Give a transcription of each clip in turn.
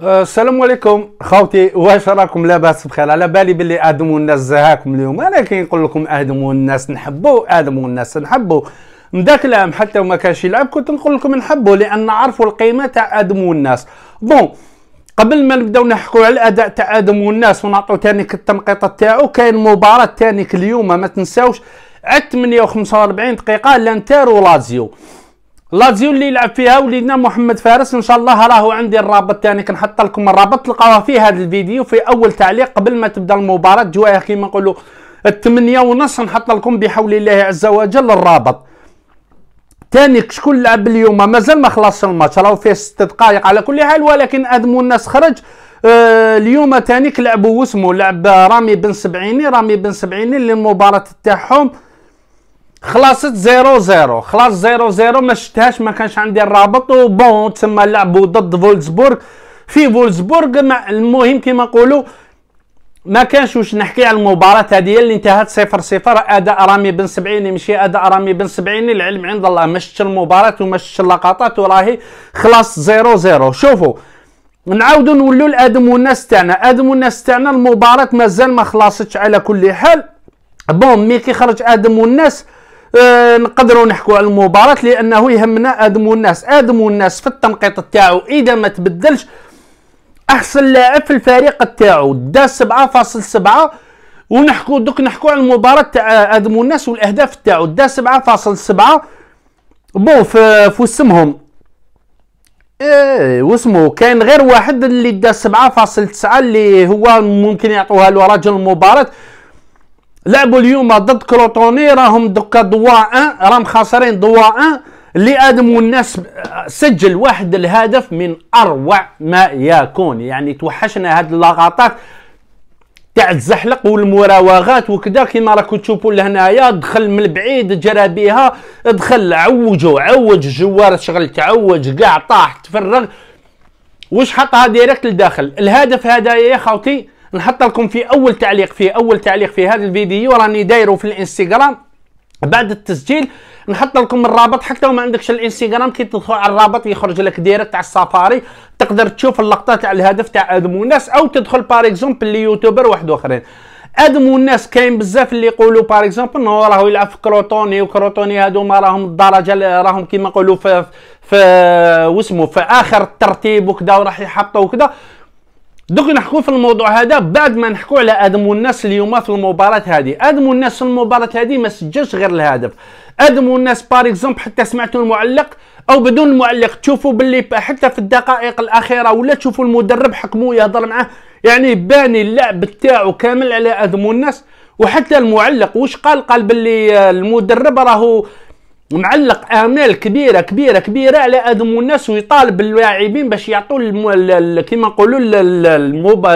آه، السلام عليكم خوتي واش راكم لاباس بخير على بالي باللي ادموا الناس زهاكم اليوم كي نقول لكم ادموا الناس نحبوا ادموا الناس نحبوا مدا العام حتى وما كانش يلعب كنت نقول لكم نحبوا لان نعرفوا القيمه تاع ادموا الناس بون قبل ما نبداو نحكوا على الاداء تاع ادموا الناس ونعطوا تانيك التنقيطه تاعو كاين مباراه تانيك اليوم ما تنساوش عد 48 دقيقه لانتر ولازيو لازيو اللي يلعب فيها وليدنا محمد فارس ان شاء الله راهو عندي الرابط ثاني كنحط لكم الرابط تلقاوه في هذا الفيديو في اول تعليق قبل ما تبدا المباراه جوايا كيما نقولوا الثمانية ونص نحط لكم بحول الله عز وجل الرابط ثاني شكون لعب اليوم مازال ما خلصش الماتش راهو فيه ست دقائق على كل حال ولكن ادمو الناس خرج آه اليوم ثاني لعبوا واسمو لعب رامي بن سبعيني رامي بن سبعيني اللي المباراه تاعهم خلاصت زيرو زيرو خلاص زيرو زيرو ما شفتهاش ما كانش عندي الرابط وبون تسمى لعبوا ضد فولسبورغ في فولسبورغ المهم كما نقولوا ما كانش واش نحكي على المباراة هذه اللي انتهت صفر صفر اداء رامي بن سبعيني ماشي اداء رامي بن سبعيني العلم عند الله ما شفتش المباراة وما شفتش اللقطات وراهي خلاص زيرو زيرو شوفوا نعاودوا نولوا لادم والناس تاعنا ادم والناس تاعنا المباراة مازال ما خلاصتش على كل حال بون مي كيخرج ادم والناس آه، نقدروا نحكوا على المباراه لانه يهمنا أدموا الناس أدموا الناس في التنقيط تاعو اذا ما تبدلش احسن لاعب في الفريق تاعو دا 7.7 ونحكوا دوك نحكوا على المباراه تاع أدموا الناس والاهداف تاعو دا 7.7 بون في وسمهم ايه واسمه كاين غير واحد اللي دا 7.9 اللي هو ممكن يعطوها له رجل المباراه لعبوا اليوم ضد كروتوني راهم دوكا دوا ان راهم خاسرين دوا ان اللي ادم والناس آه، سجل واحد الهدف من اروع ما يكون يعني توحشنا هاد اللقطات تاع الزحلق والمراوغات وكذا كيما راكم تشوفوا لهنايا دخل من بعيد جرى بها دخل عوجو عوج جوار شغل تعوج كاع طاح تفرغ واش حطها ديريكت لداخل الهدف هذا يا خوتي نحط لكم في اول تعليق في اول تعليق في هذا الفيديو راني دايره في الانستغرام بعد التسجيل نحط لكم الرابط حتى لو ما عندكش الانستغرام كي تدخل على الرابط يخرج لك ديريكت على السفاري تقدر تشوف اللقطه تاع الهدف تاع ادم والناس او تدخل باريكزومبل اكزومبل ليوتيوبر واحد اخرين ادم والناس كاين بزاف اللي يقولوا باريكزومبل اكزومبل انه راهو يلعب في كروتوني وكروتوني هادو ما راهم الدرجه راهم كيما يقولوا في في واسمو في اخر الترتيب وكذا وراح يحطوا وكذا دوك نحكوا في الموضوع هذا بعد ما نحكوا على ادم والناس اليوم في المباراه هذه ادم والناس في المباراه هذه ما سجلش غير الهدف ادم والناس بار اكزومبل حتى سمعتوا المعلق او بدون المعلق تشوفوا باللي حتى في الدقائق الاخيره ولا تشوفوا المدرب حكموا يهضر معاه يعني باني اللعب تاعو كامل على ادم والناس وحتى المعلق واش قال قال باللي آه، المدرب راهو ونعلق امال كبيره كبيره كبيره على ادم الناس ويطالب اللاعبين باش يعطوا كيما نقولوا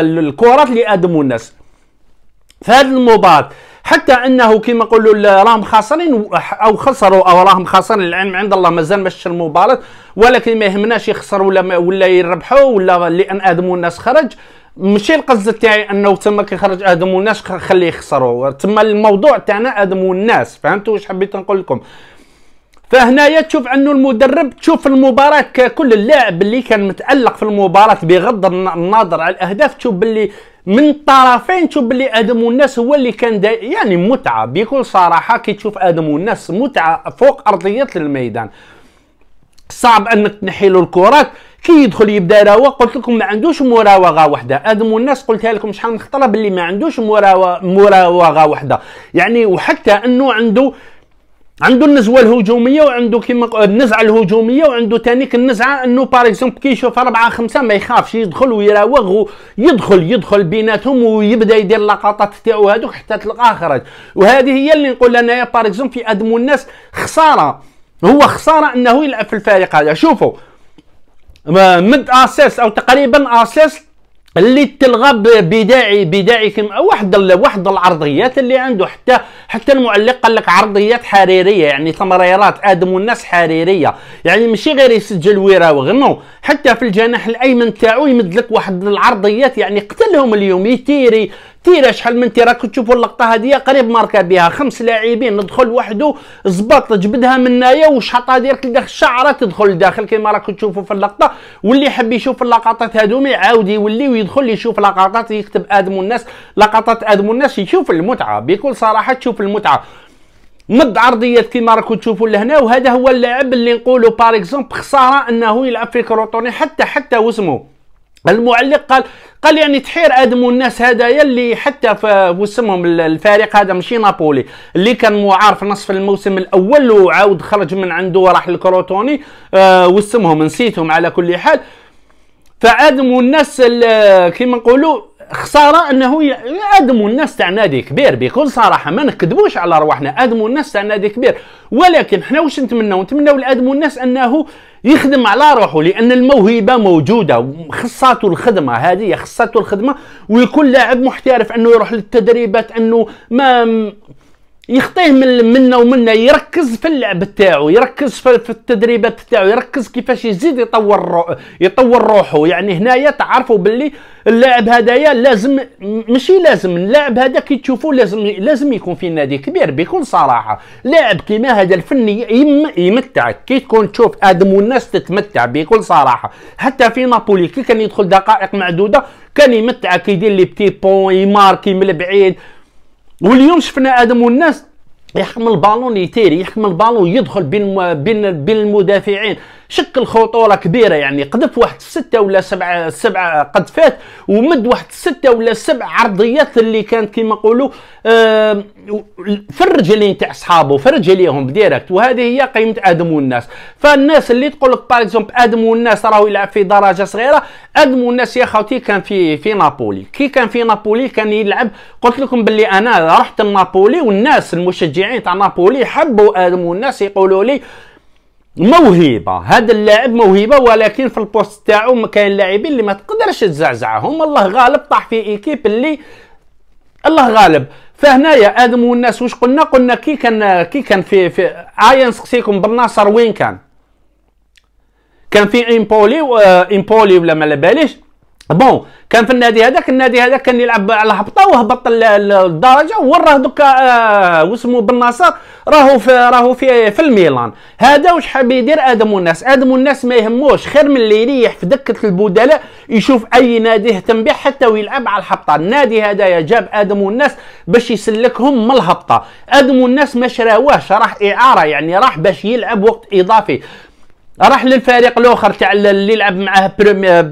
الكرات لادم الناس في هذه المباراه حتى انه كيما نقولوا راهم خاسرين او خسروا او راهم خاسرين العلم عند الله مازال مش المباراه ولكن ما يهمناش يخسروا ولا ولا يربحوا ولا لان ادم الناس خرج ماشي القصد تاعي انه تما كي خرج ادموا الناس خليه يخسروا تما الموضوع تاعنا ادم الناس فهمتوا واش حبيت نقول لكم فهنايا تشوف انه المدرب تشوف المباراه ككل اللاعب اللي كان متالق في المباراه بغض النظر على الاهداف تشوف باللي من الطرفين تشوف باللي ادم والناس هو اللي كان دا يعني متعه بكل صراحه كي تشوف ادم والناس متعه فوق ارضيه الميدان صعب انك تنحي له الكرات كي يدخل يبدا يراوغ قلت لكم ما عندوش مراوغه وحده ادم والناس قلتها لكم شحال من خطره باللي ما عندوش مراوغه وحده يعني وحتى انه عنده عنده النزوه الهجوميه وعنده كيما النزعه الهجوميه وعنده تانيك النزعه انه باغ اكزومبل كي يشوف اربعه خمسه ما يخافش يدخل ويراوغ يدخل يدخل بيناتهم ويبدا يدير اللقطات تاعو هذوك حتى تلقاه خرج وهذه هي اللي نقول انايا باغ اكزومبل في ادمو الناس خساره هو خساره انه يلعب في الفريق هذا شوفوا مد اسيست او تقريبا اسيست اللي تلغى بداعي بداعي كم واحد واحد العرضيات اللي عنده حتى حتى المعلق قال لك عرضيات حريريه يعني تمريرات ادم والناس حريريه يعني ماشي غير يسجل ويرا وغنو حتى في الجناح الايمن تاعو يمد لك واحد العرضيات يعني قتلهم اليوم يتيري تيرا شحال من تيرا كنت تشوفوا اللقطه هذه قريب ماركا بها خمس لاعبين ندخل وحده زبط جبدها من نايا وشحطها ديريكت لداخل الشعره تدخل لداخل كما راكم تشوفوا في اللقطه واللي يحب يشوف اللقطات ما يعاود يولي ويدخل يشوف لقطات يكتب ادم الناس لقطات ادم الناس يشوف المتعه بكل صراحه تشوف المتعه مد عرضيات كيما راكم تشوفوا لهنا وهذا هو اللاعب اللي نقولوا بار اكزومبل خساره انه يلعب في كروطوني حتى حتى واسمه المعلق قال قال يعني تحير ادم والناس هذايا اللي حتى في وسمهم الفريق هذا ماشي نابولي اللي كان معار في نصف الموسم الاول وعاود خرج من عنده راح الكروتوني آه وسمهم نسيتهم على كل حال فادم والناس كيما نقولوا خساره انه ادموا الناس تاع نادي كبير بكل صراحه ما نكذبوش على رواحنا ادموا الناس تاع نادي كبير ولكن حنا واش نتمناو نتمناو لادموا الناس انه يخدم على روحه لان الموهبه موجوده خصاته الخدمه هذه خصاته الخدمه ويكون لاعب محترف انه يروح للتدريبات انه ما يخطيه من منا ومنا يركز في اللعب تاعو يركز في التدريبات تاعو يركز كيفاش يزيد يطور رو يطور روحه يعني هنايا تعرفوا باللي اللاعب هذايا لازم ماشي لازم اللاعب هذا كي تشوفوا لازم لازم يكون في نادي كبير بكل صراحه لاعب كيما هذا الفني يمتعك كي تكون تشوف ادم والناس تتمتع بكل صراحه حتى في نابولي كي كان يدخل دقائق معدوده كان يمتعك يدير لي بتي بون يماركي من بعيد واليوم شفنا ادم والناس يحمل بالون يتيري يحمل بالون يدخل بين بين بين المدافعين شكل خطوره كبيره يعني قذف واحد سته ولا سبعه سبعه قذفات ومد واحد سته ولا سبع عرضيات اللي كانت كما نقولوا آه فرج تاع صحابه فرج ليهم ديريكت وهذه هي قيمه ادم والناس فالناس اللي تقول لك باغ اكزومبل ادم والناس راهو يلعب في درجه صغيره ادم والناس يا خوتي كان في في نابولي كي كان في نابولي كان يلعب قلت لكم باللي انا رحت لنابولي والناس المشجعين تاع نابولي حبوا ادم والناس يقولوا لي موهبه هذا اللاعب موهبه ولكن في البوست تاعو كاين لاعبين اللي ما تقدرش تزعزعهم الله غالب طاح في ايكيب اللي الله غالب فهنايا ادم والناس واش قلنا قلنا كي كان كي كان في في عاين نسقسيكم بالناصر وين كان كان في امبولي آه، امبولي ولا ما باليش بون كان في النادي هذاك النادي هذاك كان يلعب على هبطه وهبط الدرجه وراه دوكا آه، واسمو بن ناصر راهو في راهو في في الميلان هذا واش حاب يدير ادم والناس ادم والناس ما يهموش خير من اللي يريح في دكه البدلاء يشوف اي نادي يهتم به حتى ويلعب على الهبطه النادي هذايا جاب ادم والناس باش يسلكهم من الهبطه ادم والناس ما شراوهش راح اعاره يعني راح باش يلعب وقت اضافي راح للفريق الاخر تاع اللي يلعب معاه بريمير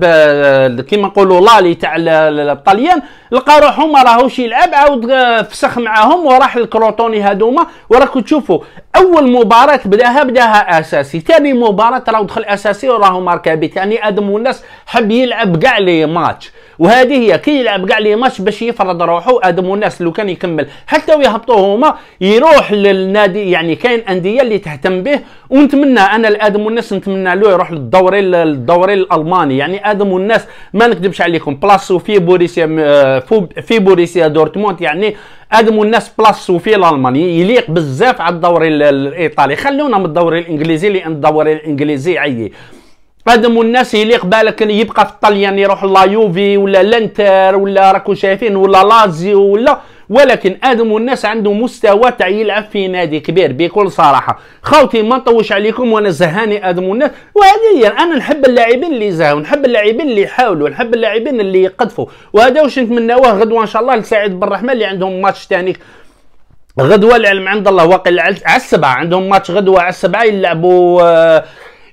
كيما نقولوا لالي تاع الطليان لقى روحو ما راهوش يلعب عاود آه، فسخ معاهم وراح الكروتوني هذوما وراكم تشوفوا اول مباراه بداها بداها اساسي ثاني مباراه راه دخل اساسي وراه ماركا بي ثاني ادم والناس حب يلعب كاع لي ماتش وهذه هي كي يلعب كاع لي ماتش باش يفرض روحو ادم والناس لو كان يكمل حتى ويهبطو هما يروح للنادي يعني كاين انديه اللي تهتم به ونتمنى انا لادم والناس نتمنى له يروح للدوري للدوري الالماني يعني ادم والناس ما نكذبش عليكم بلاصو في بوريسيا آه، في بوريسيا دورتموند يعني ادموا الناس بلاصو في الالماني يليق بزاف على الدوري الايطالي خلونا من الدوري الانجليزي لان الدوري الانجليزي عيي قدموا الناس يليق بالك يبقى في الطليان يروح لا يوفي ولا لانتر ولا راكم شايفين ولا لازيو ولا ولكن ادم والناس عنده مستوى تاع يلعب في نادي كبير بكل صراحه خوتي ما نطوش عليكم وانا زهاني ادم والناس وهذه هي انا نحب اللاعبين اللي زهوا نحب اللاعبين اللي يحاولوا نحب اللاعبين اللي يقدفوا وهذا واش نتمناوه غدوه ان شاء الله لسعيد بن الرحمن اللي عندهم ماتش ثاني غدوه العلم عند الله واقي على السبعه عندهم ماتش غدوه على السبعه يلعبوا آه،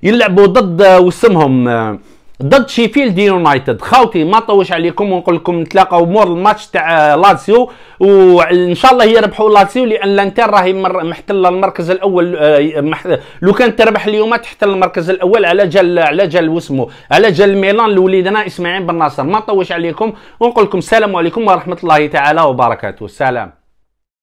يلعبوا ضد وسمهم آه، ضد شيفيلد يونايتد خاوتي ما طوش عليكم ونقول لكم نتلاقاو مور الماتش تاع لاتسيو وان شاء الله يربحوا لاتسيو لان الانتر راهي محتله المركز الاول آه، لو كان تربح اليوم تحتل المركز الاول على جال على جال واسمو على جال ميلان لوليدنا اسماعيل بن ناصر ما طوش عليكم ونقول لكم السلام عليكم ورحمه الله تعالى وبركاته سلام